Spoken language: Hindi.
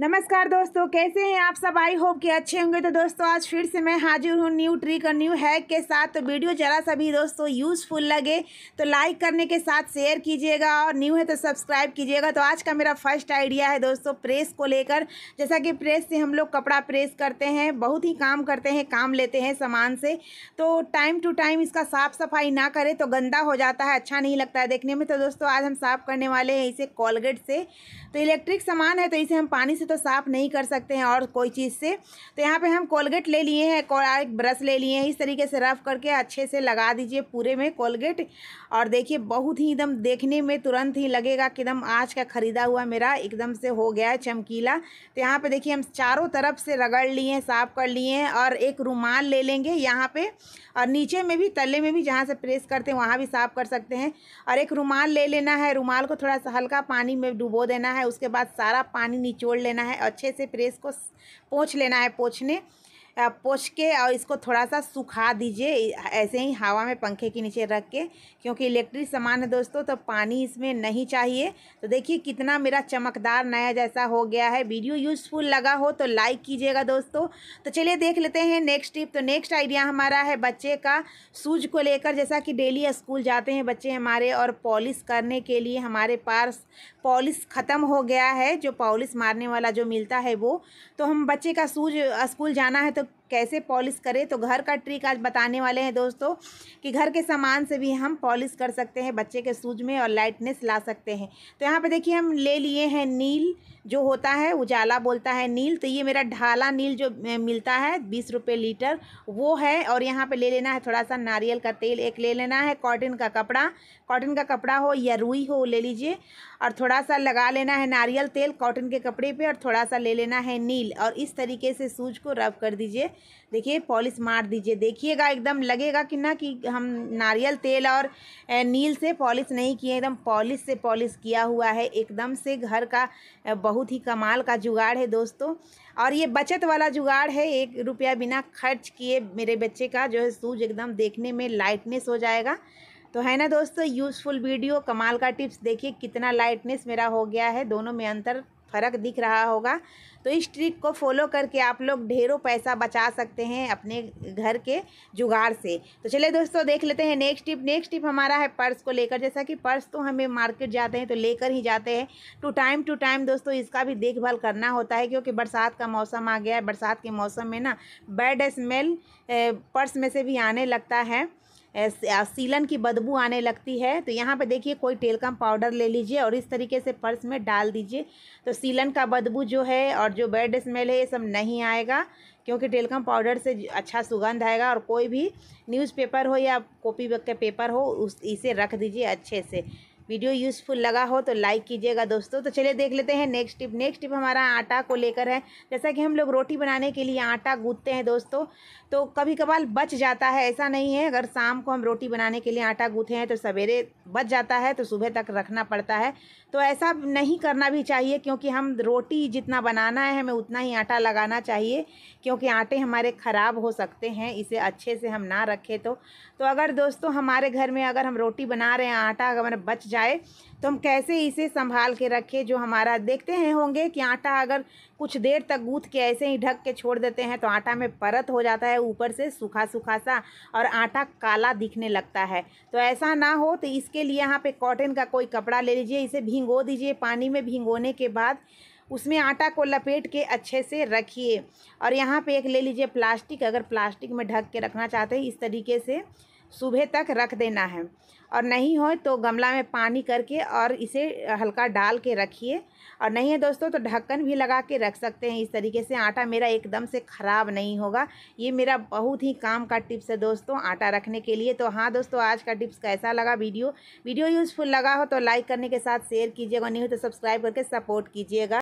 नमस्कार दोस्तों कैसे हैं आप सब आई होप कि अच्छे होंगे तो दोस्तों आज फिर से मैं हाजिर हूँ न्यू ट्रिक और न्यू हैक के साथ तो वीडियो जरा सभी दोस्तों यूज़फुल लगे तो लाइक करने के साथ शेयर कीजिएगा और न्यू है तो सब्सक्राइब कीजिएगा तो आज का मेरा फर्स्ट आइडिया है दोस्तों प्रेस को लेकर जैसा कि प्रेस से हम लोग कपड़ा प्रेस करते हैं बहुत ही काम करते हैं काम लेते हैं सामान से तो टाइम टू टाइम इसका साफ़ सफाई ना करें तो गंदा हो जाता है अच्छा नहीं लगता है देखने में तो दोस्तों आज हम साफ़ करने वाले हैं इसे कॉलगेट से तो इलेक्ट्रिक सामान है तो इसे हम पानी से तो साफ नहीं कर सकते हैं और कोई चीज़ से तो यहाँ पे हम कोलगेट ले लिए हैं एक ब्रश ले लिए हैं इस तरीके से रफ करके अच्छे से लगा दीजिए पूरे में कोलगेट और देखिए बहुत ही एकदम देखने में तुरंत ही लगेगा कि एकदम आज का ख़रीदा हुआ मेरा एकदम से हो गया है चमकीला तो यहाँ पर देखिए हम चारों तरफ से रगड़ लिए हैं साफ़ कर लिए हैं और एक रुमाल ले लेंगे यहाँ पे और नीचे में भी तले में भी जहाँ से प्रेस करते हैं वहाँ भी साफ़ कर सकते हैं और एक रुमाल ले लेना है रुमाल को थोड़ा सा हल्का पानी में डुबो देना है उसके बाद सारा पानी निचोड़ लेना लेना है अच्छे से प्रेस को पोछ लेना है पोछने पोछ के और इसको थोड़ा सा सुखा दीजिए ऐसे ही हवा में पंखे के नीचे रख के क्योंकि इलेक्ट्रिक सामान है दोस्तों तो पानी इसमें नहीं चाहिए तो देखिए कितना मेरा चमकदार नया जैसा हो गया है वीडियो यूज़फुल लगा हो तो लाइक कीजिएगा दोस्तों तो चलिए देख लेते हैं नेक्स्ट टिप तो नेक्स्ट आइडिया हमारा है बच्चे का सूज को लेकर जैसा कि डेली स्कूल जाते हैं बच्चे हमारे और पॉलिस करने के लिए हमारे पास पॉलिस ख़त्म हो गया है जो पॉलिस मारने वाला जो मिलता है वो तो हम बच्चे का सूज स्कूल जाना है तो तो कैसे पॉलिश करें तो घर का ट्रिक आज बताने वाले हैं दोस्तों कि घर के सामान से भी हम पॉलिश कर सकते हैं बच्चे के सूज में और लाइटनेस ला सकते हैं तो यहाँ पे देखिए हम ले लिए हैं नील जो होता है उजाला बोलता है नील तो ये मेरा ढाला नील जो मिलता है बीस रुपये लीटर वो है और यहाँ पर ले लेना है थोड़ा सा नारियल का तेल एक ले लेना है कॉटन का कपड़ा कॉटन का कपड़ा हो या रुई हो ले लीजिए और थोड़ा सा लगा लेना है नारियल तेल कॉटन के कपड़े पर और थोड़ा सा ले लेना है नील और इस तरीके से सूज को रब कर दीजिए दीजिए देखिए पॉलिश मार दीजिए देखिएगा एकदम लगेगा कि ना कि हम नारियल तेल और नील से पॉलिश नहीं किए एकदम पॉलिश से पॉलिश किया हुआ है एकदम से घर का बहुत ही कमाल का जुगाड़ है दोस्तों और ये बचत वाला जुगाड़ है एक रुपया बिना खर्च किए मेरे बच्चे का जो है सूज एकदम देखने में लाइटनेस हो जाएगा तो है ना दोस्तों यूज़फुल वीडियो कमाल का टिप्स देखिए कितना लाइटनेस मेरा हो गया है दोनों में अंतर फ़र्क दिख रहा होगा तो इस ट्रिक को फॉलो करके आप लोग ढेरों पैसा बचा सकते हैं अपने घर के जुगाड़ से तो चलिए दोस्तों देख लेते हैं नेक्स्ट टिप नेक्स्ट टिप हमारा है पर्स को लेकर जैसा कि पर्स तो हमें मार्केट जाते हैं तो लेकर ही जाते हैं टू टाइम टू टाइम दोस्तों इसका भी देखभाल करना होता है क्योंकि बरसात का मौसम आ गया है बरसात के मौसम में ना बैड स्मेल पर्स में से भी आने लगता है सीलन की बदबू आने लगती है तो यहाँ पे देखिए कोई टेलकम पाउडर ले लीजिए और इस तरीके से पर्स में डाल दीजिए तो सीलन का बदबू जो है और जो बैड स्मेल है ये सब नहीं आएगा क्योंकि टेलकम पाउडर से अच्छा सुगंध आएगा और कोई भी न्यूज़पेपर हो या कॉपी के पेपर हो उस इसे रख दीजिए अच्छे से वीडियो यूज़फुल लगा हो तो लाइक कीजिएगा दोस्तों तो चलिए देख लेते हैं नेक्स्ट टिप नेक्स्ट टिप हमारा आटा को लेकर है जैसा कि हम लोग रोटी बनाने के लिए आटा गूँथते हैं दोस्तों तो कभी कभार बच जाता है ऐसा नहीं है अगर शाम को हम रोटी बनाने के लिए आटा गूँथे हैं तो सवेरे बच जाता है तो सुबह तक रखना पड़ता है तो ऐसा नहीं करना भी चाहिए क्योंकि हम रोटी जितना बनाना है हमें उतना ही आटा लगाना चाहिए क्योंकि आटे हमारे ख़राब हो सकते हैं इसे अच्छे से हम ना रखें तो, तो अगर दोस्तों हमारे घर में अगर हम रोटी बना रहे हैं आटा अगर बच जाए जाए तो हम कैसे इसे संभाल के रखें जो हमारा देखते हैं होंगे कि आटा अगर कुछ देर तक गूँथ के ऐसे ही ढक के छोड़ देते हैं तो आटा में परत हो जाता है ऊपर से सूखा सूखा सा और आटा काला दिखने लगता है तो ऐसा ना हो तो इसके लिए यहाँ पे कॉटन का कोई कपड़ा ले लीजिए इसे भिंगो दीजिए पानी में भिंगोने के बाद उसमें आटा को लपेट के अच्छे से रखिए और यहाँ पे एक ले लीजिए प्लास्टिक अगर प्लास्टिक में ढक के रखना चाहते हैं इस तरीके से सुबह तक रख देना है और नहीं हो तो गमला में पानी करके और इसे हल्का डाल के रखिए और नहीं है दोस्तों तो ढक्कन भी लगा के रख सकते हैं इस तरीके से आटा मेरा एकदम से ख़राब नहीं होगा ये मेरा बहुत ही काम का टिप्स है दोस्तों आटा रखने के लिए तो हाँ दोस्तों आज का टिप्स कैसा लगा वीडियो वीडियो यूज़फुल लगा हो तो लाइक करने के साथ शेयर कीजिएगा नहीं हो तो सब्सक्राइब करके सपोर्ट कीजिएगा